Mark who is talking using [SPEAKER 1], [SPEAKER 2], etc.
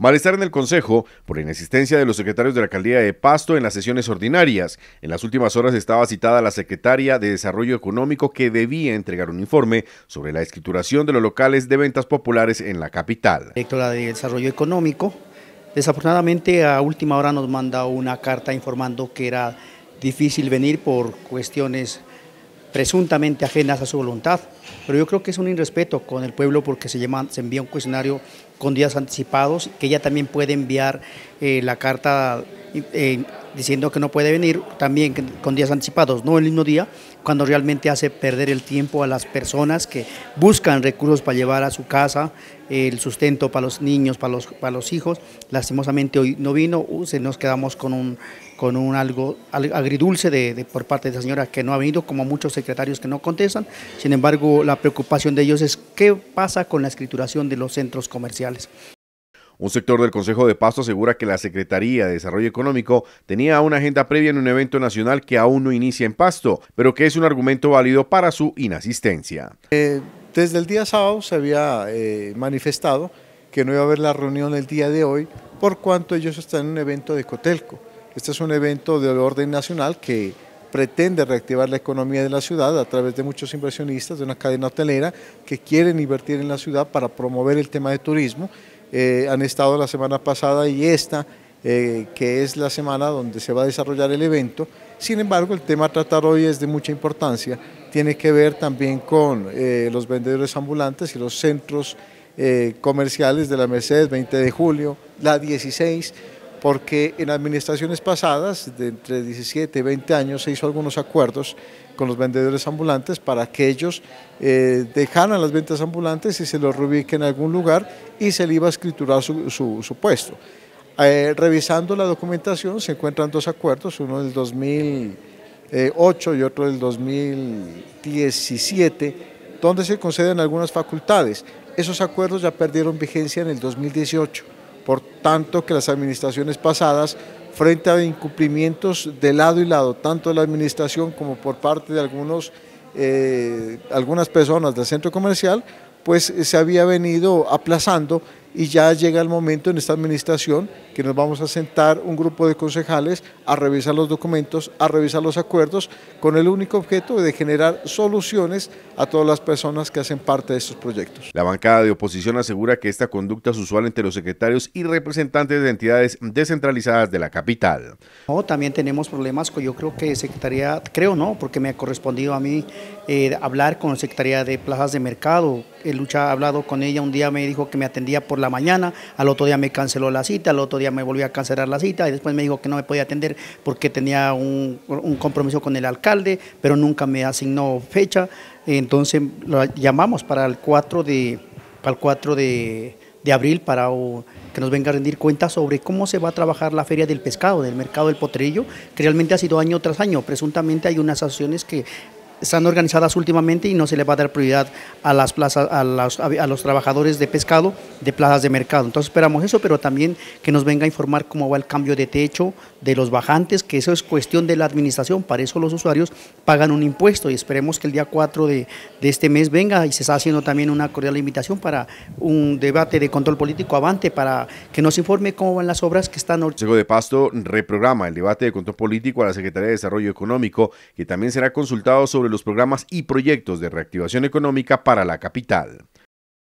[SPEAKER 1] Malestar en el Consejo por la inexistencia de los secretarios de la alcaldía de Pasto en las sesiones ordinarias. En las últimas horas estaba citada la secretaria de Desarrollo Económico que debía entregar un informe sobre la escrituración de los locales de ventas populares en la capital.
[SPEAKER 2] Directora de Desarrollo Económico, desafortunadamente a última hora nos manda una carta informando que era difícil venir por cuestiones presuntamente ajenas a su voluntad, pero yo creo que es un irrespeto con el pueblo porque se, llama, se envía un cuestionario con días anticipados, que ella también puede enviar eh, la carta eh, diciendo que no puede venir, también con días anticipados, no el mismo día, cuando realmente hace perder el tiempo a las personas que buscan recursos para llevar a su casa el sustento para los niños, para los, para los hijos. Lastimosamente hoy no vino, uh, nos quedamos con un, con un algo agridulce de, por parte de la señora que no ha venido, como muchos secretarios que no contestan. Sin embargo, la preocupación de ellos es qué pasa con la escrituración de los centros comerciales
[SPEAKER 1] un sector del Consejo de Pasto asegura que la Secretaría de Desarrollo Económico tenía una agenda previa en un evento nacional que aún no inicia en Pasto, pero que es un argumento válido para su inasistencia.
[SPEAKER 3] Eh, desde el día sábado se había eh, manifestado que no iba a haber la reunión el día de hoy por cuanto ellos están en un evento de Cotelco. Este es un evento de orden nacional que pretende reactivar la economía de la ciudad a través de muchos inversionistas de una cadena hotelera que quieren invertir en la ciudad para promover el tema de turismo. Eh, han estado la semana pasada y esta, eh, que es la semana donde se va a desarrollar el evento. Sin embargo, el tema a tratar hoy es de mucha importancia. Tiene que ver también con eh, los vendedores ambulantes y los centros comerciales de la Mercedes 20 de julio, la 16 porque en administraciones pasadas, de entre 17 y 20 años, se hizo algunos acuerdos con los vendedores ambulantes para que ellos eh, dejaran las ventas ambulantes y se los reubiquen en algún lugar y se le iba a escriturar su, puesto. Eh, revisando la documentación se encuentran dos acuerdos, uno del 2008 eh, y otro del 2017, donde se conceden algunas facultades. Esos acuerdos ya perdieron vigencia en el 2018 por tanto que las administraciones pasadas, frente a incumplimientos de lado y lado, tanto de la administración como por parte de algunos, eh, algunas personas del centro comercial, pues se había venido aplazando y ya llega el momento en esta administración que nos vamos a sentar un grupo de concejales a revisar los documentos, a revisar los acuerdos, con el único objeto de generar soluciones a todas las personas que hacen parte de estos proyectos.
[SPEAKER 1] La bancada de oposición asegura que esta conducta es usual entre los secretarios y representantes de entidades descentralizadas de la capital.
[SPEAKER 2] No, también tenemos problemas, con yo creo que Secretaría, creo no, porque me ha correspondido a mí eh, hablar con la Secretaría de Plazas de Mercado, eh, Lucha ha hablado con ella, un día me dijo que me atendía por la mañana, al otro día me canceló la cita, al otro día me volvió a cancelar la cita y después me dijo que no me podía atender porque tenía un, compromiso con el alcalde, pero nunca me asignó fecha. Entonces la llamamos para el 4 de, de, abril para que nos venga a rendir cuentas sobre cómo se va a trabajar la feria del pescado, del mercado del potrillo, que realmente ha sido año tras año. Presuntamente hay unas acciones que están organizadas últimamente y no se le va a dar prioridad a las plazas, a, a los trabajadores de pescado de plazas de mercado. Entonces esperamos eso, pero también que nos venga a informar cómo va el cambio de techo de los bajantes, que eso es cuestión de la administración, para eso los usuarios pagan un impuesto y esperemos que el día 4 de, de este mes venga y se está haciendo también una cordial invitación para un debate de control político avante para que nos informe cómo van las obras que están. El
[SPEAKER 1] Consejo de Pasto reprograma el debate de control político a la Secretaría de Desarrollo Económico, que también será consultado sobre los programas y proyectos de reactivación económica para la capital.